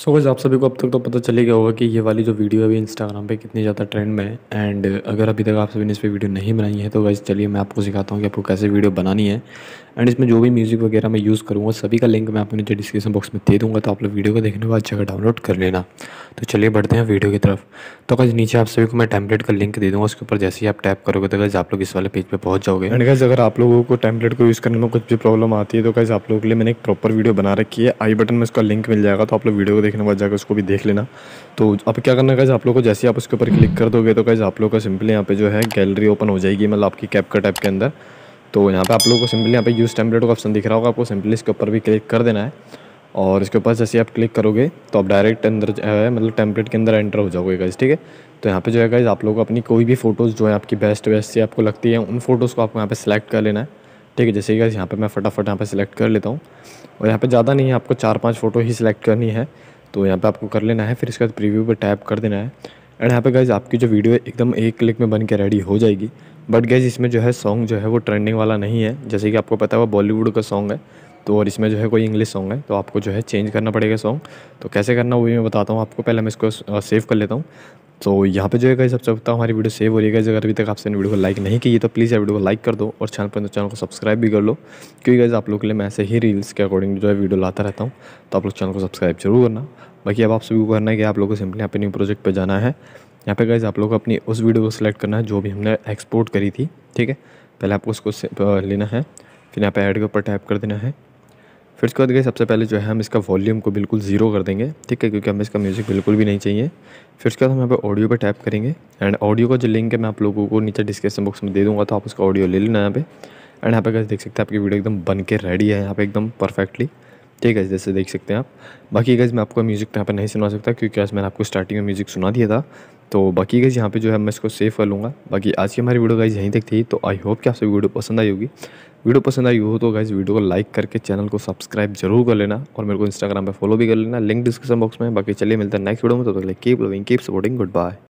सो so, आप सभी को अब तक तो पता चले गया होगा कि ये वाली जो वीडियो अभी इंस्टाग्राम पे कितनी ज़्यादा ट्रेंड में है एंड अगर अभी तक आप सभी ने इस पर वीडियो नहीं बनाई है तो वैसे चलिए मैं आपको सिखाता हूँ कि आपको कैसे वीडियो बनानी है एंड इसमें जो भी म्यूज़िक वगैरह मैं यूज़ करूँगा सभी का लिंक मैं आपको नीचे डिस्क्रिप्शन बॉक्स में दे दूँगा तो आप लोग वीडियो को देखने के बाद जगह डाउनलोड कर लेना तो चलिए बढ़ते हैं वीडियो की तरफ तो कैसे नीचे आप सभी को मैं टैम्पलेट का लिंक दे दूँगा उसके ऊपर जैसे ही आप टैप करोगे तो कैसे आप लोग इस वाले पेज पर पहुँच जाओगे एंड कैसे अगर आप लोगों को टैम्पलेट को यूज़ करने में कुछ भी प्रॉब्लम आती है तो कैसे आप लोगों के लिए मैंने एक प्रॉपर वीडियो बना रखी है आई बटन में उसका लिंक मिल जाएगा तो आप लोग वीडियो को देखने के बाद जाकर उसको भी देख लेना तो अब क्या करना कैसे आप लोग को जैसे आप उसके ऊपर क्लिक कर दोगे तो कैसे आप लोग का सिंपली यहाँ पे जो है गैलरी ओपन हो जाएगी मतलब आपकी कैप का टैप के अंदर तो यहाँ पे आप लोगों को सिंपली यहाँ पे यूज़ टेम्पलेट का ऑप्शन दिख रहा होगा आपको सिंपली इसके ऊपर भी क्लिक कर देना है और इसके ऊपर जैसे आप क्लिक करोगे तो आप डायरेक्ट अंदर जो है मतलब टेम्पलेट के अंदर एंटर हो जाओगे गाइज ठीक है तो यहाँ पे जो है गाइज आप लोग अपनी कोई भी फ़ोटोज़ जो है आपकी बेस्ट बेस्ट से आपको लगती है उन फोटोज़ को आपको यहाँ पे सेलेक्ट कर लेना है ठीक है जैसे गाइज यहाँ पर मैं फटाफट यहाँ पे सिलेक्ट कर लेता हूँ और यहाँ पे ज़्यादा नहीं है आपको चार पाँच फ़ोटो ही सिलेक्ट करनी है तो यहाँ पे आपको कर लेना है फिर इसके बाद प्रीव्यू पर टैप कर देना है एंड यहाँ पे गाइज आपकी जो वीडियो है एकदम एक क्लिक में बन के रेडी हो जाएगी बट गैज इसमें जो है सॉन्ग जो है वो ट्रेंडिंग वाला नहीं है जैसे कि आपको पता है वो बॉलीवुड का सॉन्ग है तो और इसमें जो है कोई इंग्लिश सॉन्ग है तो आपको जो है चेंज करना पड़ेगा सॉन्ग तो कैसे करना वो भी मैं बताता हूँ आपको पहले मैं इसको सेव कर लेता हूँ तो यहाँ पे जो है गाइस आप सबका हमारी वीडियो सेव हो रही है अगर अभी तक आपसे वीडियो को लाइक नहीं की तो प्लीज़ वीडियो को लाइक कर दो और चैनल पर तो चैनल को सब्सक्राइब भी कर लो क्योंकि गाइज आप लोग के लिए मैं ऐसे ही रील्स के अकॉर्डिंग जो है वीडियो लाता रहता हूँ तो आप लोग चैनल को सब्सक्राइब जरूर करना बाकी अब आप सभी को करना है कि आप लोग को सिंपली यहाँ पे न्यू प्रोजेक्ट पर जाना है यहाँ पे गाइज आप लोग को अपनी उस वीडियो को सिलेक्ट करना है जो भी हमने एक्सपोर्ट करी थी ठीक है पहले आपको उसको लेना है फिर यहाँ पर एड के ऊपर टैप कर देना है फिर उसके बाद गई सबसे पहले जो है हम इसका वॉल्यूम को बिल्कुल ज़ीरो कर देंगे ठीक है क्योंकि हमें इसका म्यूज़िक बिल्कुल भी नहीं चाहिए फिर उसके बाद हम यहाँ पर ऑडियो पर टैप करेंगे एंड ऑडियो का जो लिंक है मैं आप लोगों को नीचे डिस्क्रिप्शन बॉक्स में दे दूँगा तो आप उसका ऑडियो ले लेना यहाँ पे एंड यहाँ पे कैसे देख सकते हैं आपकी वीडियो एकदम बन के रेडी है यहाँ पे एकदम परफेक्टली ठीक है जैसे देख सकते हैं आप बाकी गज मैं आपको म्यूज़िक यहाँ पर नहीं सुना सकता क्योंकि आज मैंने आपको स्टार्टिंग में म्यूज़िक सुना दिया था तो बाकी गज यहाँ पे जो है मैं इसको सेव कर लूँगा बाकी आज की हमारी वीडियो गाइज यहीं तक थी तो आई होप कि आपसे वीडियो पसंद आई होगी वीडियो पसंद आई हो तो गाइज़ वीडियो को लाइक करके चैनल को सब्सक्राइब जरूर कर लेना और मेरे को इंस्टाग्राम पे फॉलो भी कर लेना लिंक डिस्क्रिप्शन बॉक्स में बाकी चलिए मिलता है नेक्स्ट वीडियो में तो keep loving keep supporting good bye